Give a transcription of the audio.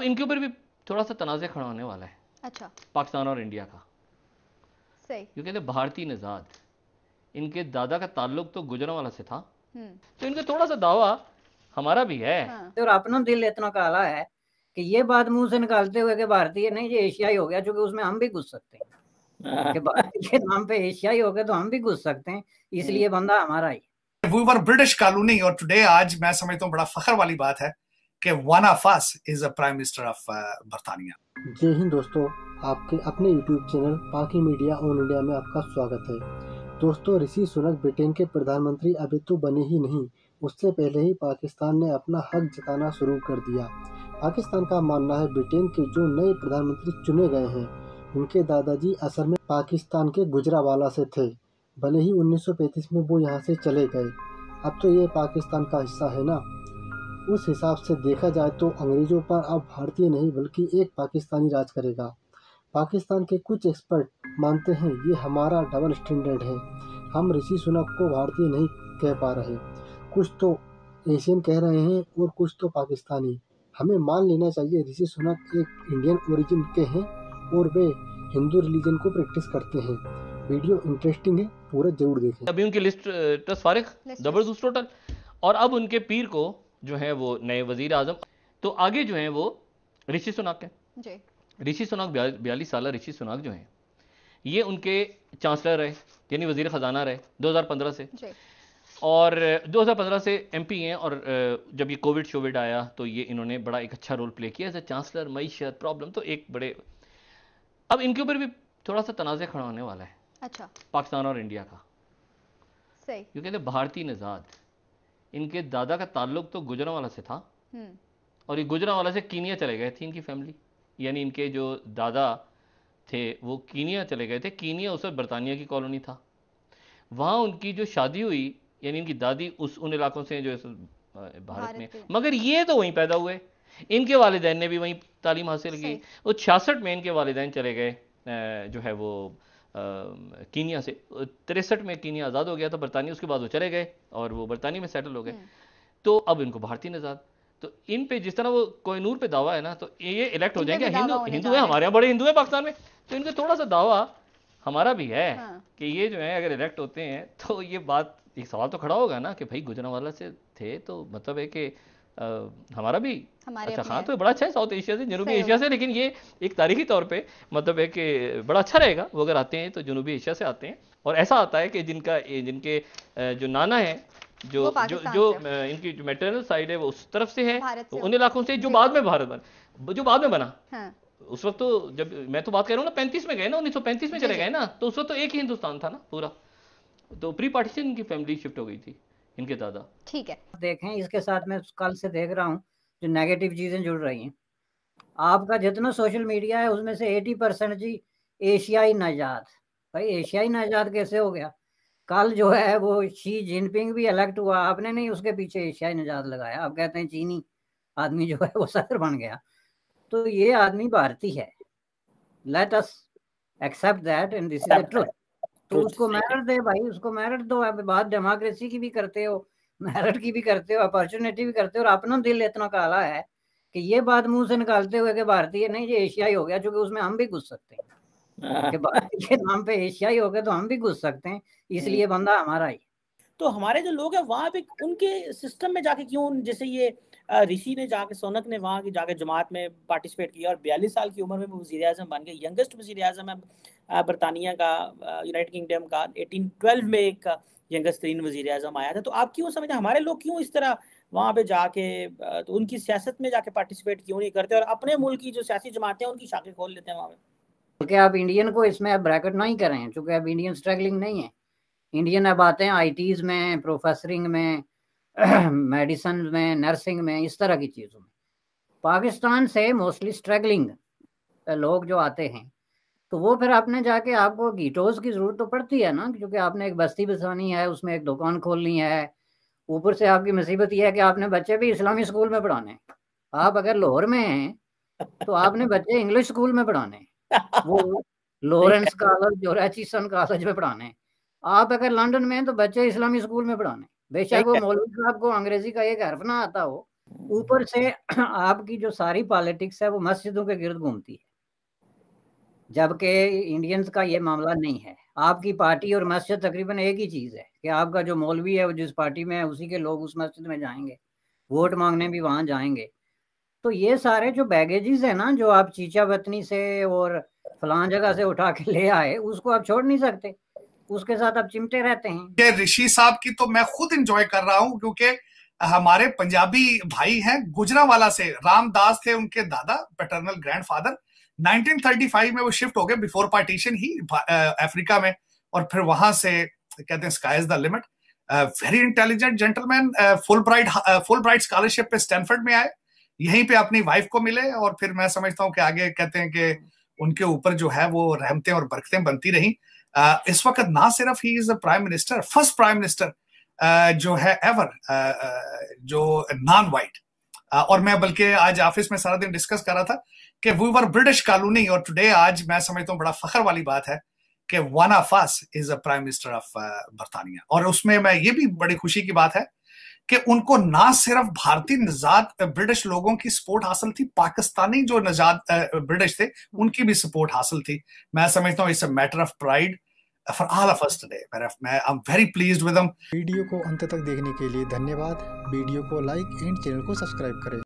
तो इनके ऊपर भी थोड़ा सा तनाज़ खड़ा होने वाला है अच्छा पाकिस्तान और इंडिया का सही क्योंकि कहते तो भारतीय निजात इनके दादा का ताल्लुक तो गुजरावाला से था हम्म। तो इनका थोड़ा सा दावा हमारा भी है हाँ। और अपना दिल इतना काला है कि ये बात मुंह से निकालते हुए कि भारतीय नहीं ये एशियाई हो गया चूंकि उसमें हम भी घुस सकते हैं हाँ। कि भारतीय नाम पे एशियाई हो गया तो हम भी घुस सकते हैं इसलिए हम्म। बंदा हमारा ही वी वर ब्रिटिश कॉलोनी और टुडे आज मैं समझता हूँ बड़ा फखर वाली बात है कि one of us is a prime minister of बर्तानिया जय हिंद दोस्तों आपके अपने YouTube channel Paki media on India में आपका स्वागत है दोस्तों ऋषि सुनक ब्रिटेन के प्रधानमंत्री अभी तो बने ही नहीं उससे पहले ही पाकिस्तान ने अपना हक जताना शुरू कर दिया पाकिस्तान का मानना है ब्रिटेन के जो नए प्रधानमंत्री चुने गए हैं उनके दादाजी असल में पाकिस्तान के गुजरावाला से थे भले ही 1935 में वो यहाँ से चले गए अब तो ये पाकिस्तान का हिस्सा है ना उस हिसाब से देखा जाए तो अंग्रेज़ों पर अब भारतीय नहीं बल्कि एक पाकिस्तानी राज करेगा पाकिस्तान के कुछ एक्सपर्ट मानते हैं ये हमारा डबल स्टैंडर्ड है हम ऋषि सुनक को भारतीय नहीं कह पा रहे कुछ तो एशियन कह रहे हैं और कुछ तो पाकिस्तानी हमें मान लेना चाहिए ऋषि सुनक एक इंडियन ओरिजिन के हैं और वे हिंदू रिलीजन को प्रैक्टिस करते हैं वीडियो इंटरेस्टिंग है पूरा जरूर देखें अभी उनकी लिस्ट तो सारे जबरदस्त टोटल और अब उनके पीर को जो है वो नए वजीर आजम तो आगे जो है वो ऋषि सुनाक है ऋषि सुनाक बयालीस साल ऋषि सुनाक जो है ये उनके चांसलर रहे यानी वजीर ख़जाना रहे 2015 से और 2015 से एमपी हैं और जब ये कोविड शोविड आया तो ये इन्होंने बड़ा एक अच्छा रोल प्ले किया एज ए चांसलर मीशत प्रॉब्लम तो एक बड़े अब इनके ऊपर भी थोड़ा सा तनाज़ खड़ा होने वाला है अच्छा पाकिस्तान और इंडिया का सही क्योंकि भारतीय नजाद इनके दादा का ताल्लुक तो गुजरावाला से था हम्म। और ये गुजरावाला से कीनिया चले गए थे इनकी फैमिली यानी इनके जो दादा थे वो कीनिया चले गए थे कीनिया उस वक्त बरतानिया की कॉलोनी था वहाँ उनकी जो शादी हुई यानी इनकी दादी उस उन इलाकों से जो भारत, भारत में मगर ये तो वहीं पैदा हुए इनके वालदेन ने भी वहीं तालीम हासिल की और छियासठ में इनके वालदेन चले गए जो है वो कीनिया से तिरसठ में कीनिया आज़ाद हो गया था बरतानिया उसके बाद वो चले गए और वो बरतानिया में सेटल हो गए हम्म। तो अब इनको भारतीय नजाद तो इन पे जिस तरह वो कोयनूर पे दावा है ना तो ये इलेक्ट हो जाएंगे हिंदू हिंदू है हमारे यहाँ बड़े हिंदू है पाकिस्तान में तो इनका थोड़ा सा दावा हमारा भी है हाँ। कि ये जो है अगर इलेक्ट होते हैं तो ये बात एक सवाल तो खड़ा होगा ना कि भाई गुजरावाला से थे तो मतलब है कि आ, हमारा भी अच्छा हाँ तो बड़ा अच्छा है साउथ एशिया से जनूबी एशिया से लेकिन ये एक तारीखी तौर पे मतलब है कि बड़ा अच्छा रहेगा वो अगर आते हैं तो जनूबी एशिया से आते हैं और ऐसा आता है कि जिनका जिनके जो नाना है जो जो जो इनकी जो मेटरनल साइड है वो उस तरफ से है तो उन इलाकों से जो बाद में भारत बन जो बाद में बना हाँ। उस वक्त तो जब मैं तो बात कर रहा हूँ ना पैंतीस में गए ना उन्नीस सौ पैंतीस में चले गए ना तो उस वक्त तो एक ही हिंदुस्तान था ना पूरा तो प्री पार्टीशन की फैमिली शिफ्ट हो गई थी इनके दादा ठीक है देखें इसके साथ में कल से देख रहा हूँ जो नेगेटिव चीज़ें जुड़ रही हैं आपका जितना सोशल मीडिया है उसमें से एटी परसेंट जी एशियाई नाजाद भाई एशियाई नाजाद कैसे हो गया कल जो है वो शी जिनपिंग भी इलेक्ट हुआ आपने नहीं उसके पीछे एशियाई नजाद लगाया आप कहते हैं चीनी आदमी जो है वो सदर बन गया तो ये आदमी भारतीय है let us accept that and this is the truth तो, तो उसको मेरिट दे भाई उसको मेरिट दो अब बात डेमोक्रेसी की भी करते हो मेरिट की भी करते हो अपॉर्चुनिटी भी करते हो और अपना दिल इतना काला है कि ये बात मुंह से निकालते हुए कि भारतीय नहीं ये एशियाई हो गया चूंकि उसमें हम भी घुस सकते हैं कि हाँ। भारतीय के नाम पे एशियाई हो गया तो हम भी घुस सकते हैं इसलिए हम्म। बंदा हमारा ही तो हमारे जो लोग हैं वहाँ पे उनके सिस्टम में जाके क्यों जैसे ये ऋषि ने जाके सोनक ने वहाँ की जाके जमात में पार्टिसिपेट किया और बयालीस साल की उम्र में वो वजी अजम बन गए यंगेस्ट वजी अजम है बरतानिया का यूनाइटेड किंगडम का एटीन ट्वेल्व में एक यंगेस्ट तरीन वजी अजम आया था तो आप क्यों समझ हमारे लोग क्यों इस तरह वहाँ पे जाके तो उनकी सियासत में जाके पार्टिसिपेट क्यों नहीं करते और अपने मुल्क की जो सियासी जमातें हैं उनकी शाखें खोल लेते हैं वहाँ पे क्योंकि आप इंडियन को इसमें अब ब्रैकेट नहीं करें चूँकि अब इंडियन स्ट्रगलिंग नहीं है इंडियन अब आते हैं आईटीज में प्रोफेसरिंग में मेडिसन में नर्सिंग में इस तरह की चीज़ों में पाकिस्तान से मोस्टली स्ट्रगलिंग लोग जो आते हैं तो वो फिर आपने जाके आपको गीटोज की ज़रूरत तो पड़ती है ना क्योंकि आपने एक बस्ती बसानी है उसमें एक दुकान खोलनी है ऊपर से आपकी मुसीबत यह है कि आपने बच्चे भी इस्लामी स्कूल में पढ़ाने आप अगर लाहौर में हैं तो आपने बच्चे इंग्लिश स्कूल में पढ़ाने वो लॉरेंस कॉलेज और एचिसन कॉलेज में पढ़ाने आप अगर लंदन में हैं तो बच्चे इस्लामी स्कूल में पढ़ाने बेशक वो मौलवी साहब को अंग्रेजी का एक हरफ ना आता हो ऊपर से आपकी जो सारी पॉलिटिक्स है वो मस्जिदों के गिर्द घूमती है जबकि इंडियंस का ये मामला नहीं है आपकी पार्टी और मस्जिद तकरीबन एक ही चीज़ है कि आपका जो मौलवी है वो जिस पार्टी में है उसी के लोग उस मस्जिद में जाएंगे वोट मांगने भी वहां जाएंगे तो ये सारे जो बैगेजेस है ना जो आप चीचा बतनी से और फलां जगह से उठा के ले आए उसको आप छोड़ नहीं सकते उसके साथ आप चिमटे रहते हैं ऋषि साहब की तो मैं खुद इंजॉय कर रहा हूँ क्योंकि हमारे पंजाबी भाई हैं वाला से रामदास थे उनके दादा पेटर्नल ग्रैंड 1935 में वो शिफ्ट हो गए बिफोर पार्टीशन ही अफ्रीका में और फिर वहां से कहते हैं sky is the limit very intelligent gentleman Fulbright Fulbright scholarship पे स्टैनफर्ड में आए यहीं पे अपनी वाइफ को मिले और फिर मैं समझता हूँ कि आगे कहते हैं कि उनके ऊपर जो है वो रहमतें और बरकतें बनती रहीं Uh, इस वक्त ना सिर्फ ही is a prime minister first prime minister जो है एवर uh, uh, जो नॉन वाइट और मैं बल्कि आज ऑफिस में सारा दिन डिस्कस कर रहा था कि वी वर ब्रिटिश कॉलोनी और टुडे आज मैं समझता हूँ बड़ा फखर वाली बात है कि one of us is a prime minister of बर्तानिया और उसमें मैं ये भी बड़ी खुशी की बात है कि उनको ना सिर्फ भारतीय निजात ब्रिटिश लोगों की सपोर्ट हासिल थी पाकिस्तानी जो निजात ब्रिटिश थे उनकी भी सपोर्ट हासिल थी मैं समझता हूँ it's matter of pride for all of us today मैं I am very pleased with video को अंत तक देखने के लिए धन्यवाद वीडियो को लाइक एंड चैनल को सब्सक्राइब करें